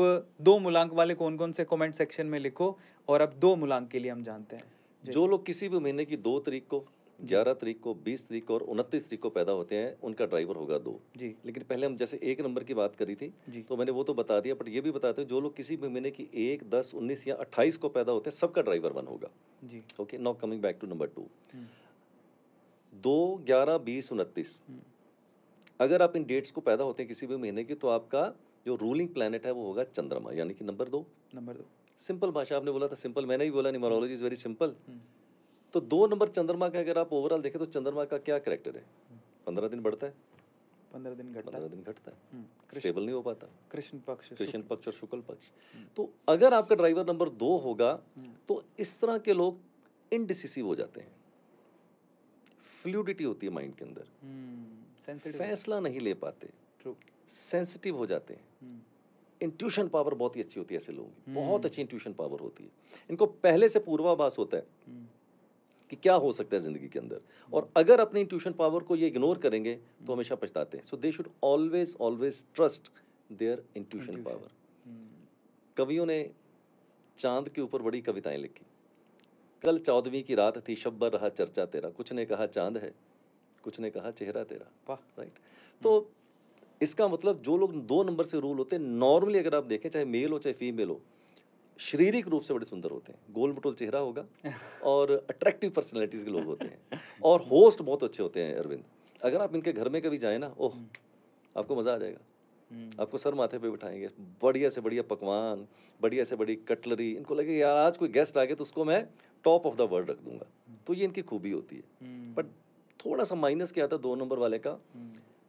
अब दो मूलांक वाले कौन कौन से कमेंट सेक्शन में लिखो और अब दो मूलांक के लिए हम जानते हैं जो लोग किसी भी महीने की दो तारीख को ग्यारह तारीख को बीस तारीख को और उनतीस तारीख को पैदा होते हैं उनका ड्राइवर होगा दो जी लेकिन पहले हम जैसे एक नंबर की बात करी थी जी तो मैंने वो तो बता दिया बट ये भी बताते हैं जो लोग किसी भी महीने की एक दस उन्नीस या अट्ठाईस को पैदा होते हैं सबका ड्राइवर वन होगा जी okay now coming back to number two दो ग्यारह बीस उनतीस हम्म। अगर आप इन डेट्स को पैदा होते हैं किसी भी महीने की तो आपका जो रूलिंग प्लानट है वो होगा चंद्रमा यानी कि नंबर दो नंबर दो सिंपल भाषा आपने बोला था सिंपल मैंने भी बोला numerology is very simple hmm. तो दो नंबर चंद्रमा का अगर आप ओवरऑल देखें तो चंद्रमा का क्या करेक्टर है पंद्रह दिन बढ़ता है पंद्रह दिन घटता दिन घटता है स्टेबल हम्म, नहीं हो पाता कृष्ण पक्ष कृष्ण पक्ष और शुक्ल पक्ष हम्म। तो अगर आपका ड्राइवर नंबर दो होगा तो इस तरह के लोग इनडिसिव हो जाते हैं फ्लूडिटी होती है माइंड के अंदर hmm. फैसला नहीं ले पाते सेंसिटिव हो जाते हैं इंट्यूशन हम्म। पावर बहुत ही अच्छी होती है ऐसे लोगों की बहुत हम्म। अच्छी इंट्यूशन पावर होती है इनको पहले से पूर्वाभास होता है कि क्या हो सकता है ज़िंदगी के अंदर और अगर अपने इंट्यूशन पावर को ये इग्नोर करेंगे तो हमेशा पछताते हैं so they should always always trust their intuition power कवियों ने चांद के ऊपर बड़ी कविताएं लिखी कल चौदहवीं की रात थी शब्बर रहा चर्चा तेरा कुछ ने कहा चांद है कुछ ने कहा चेहरा तेरा वाह राइट तो इसका मतलब जो लोग दो नंबर से रूल होते हैं नॉर्मली अगर आप देखें चाहे मेल हो चाहे फीमेल हो शारीरिक रूप से बड़े सुंदर होते हैं गोल मटोल चेहरा होगा और अट्रैक्टिव पर्सनैलिटीज के लोग होते हैं और होस्ट बहुत अच्छे होते हैं अरविंद अगर आप इनके घर में कभी जाए ना ओह हम्म। आपको मज़ा आ जाएगा हम्म। आपको सर माथे पे बिठाएंगे बढ़िया से बढ़िया पकवान बढ़िया से बड़ी कटलरी इनको लगे यार आज कोई गेस्ट आ गया तो उसको मैं टॉप ऑफ द वर्ल्ड रख दूंगा हम्म। तो ये इनकी खूबी होती है बट हम्म। थोड़ा सा माइनस क्या आता है दो नंबर वाले का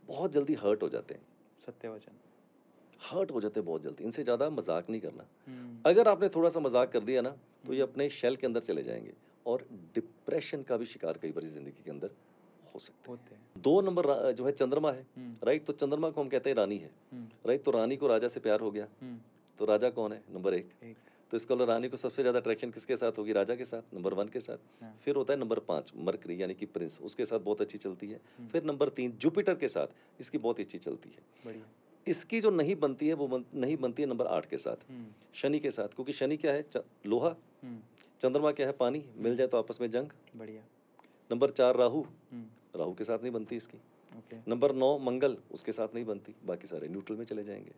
बहुत जल्दी हर्ट हो जाते हैं सत्य वचन हर्ट हो जाते हैं बहुत जल्दी इनसे ज़्यादा मजाक नहीं करना अगर आपने थोड़ा सा मजाक कर दिया ना तो ये अपने शेल के अंदर चले जाएंगे और डिप्रेशन का भी शिकार कई बार ज़िंदगी के अंदर हो सकते होते हैं दो नंबर जो है चंद्रमा है राइट हम्म। तो चंद्रमा को हम कहते हैं रानी है राइट हम्म। तो रानी को राजा से प्यार हो गया हम्म। तो राजा कौन है नंबर एक, तो इसका रानी को सबसे ज़्यादा अट्रैक्शन किसके साथ होगी राजा के साथ नंबर वन के साथ हाँ। फिर होता है नंबर पांच मरकरी यानी कि प्रिंस उसके साथ बहुत अच्छी चलती है फिर नंबर तीन जुपिटर के साथ इसकी बहुत अच्छी चलती है इसकी जो नहीं बनती है वो नहीं बनती है नंबर आठ के साथ शनि के साथ क्योंकि शनि क्या है लोहा चंद्रमा क्या है पानी मिल जाए तो आपस में जंग बढ़िया नंबर चार राहु राहु के साथ नहीं बनती इसकी नंबर नौ मंगल उसके साथ नहीं बनती बाकी सारे न्यूट्रल में चले जाएंगे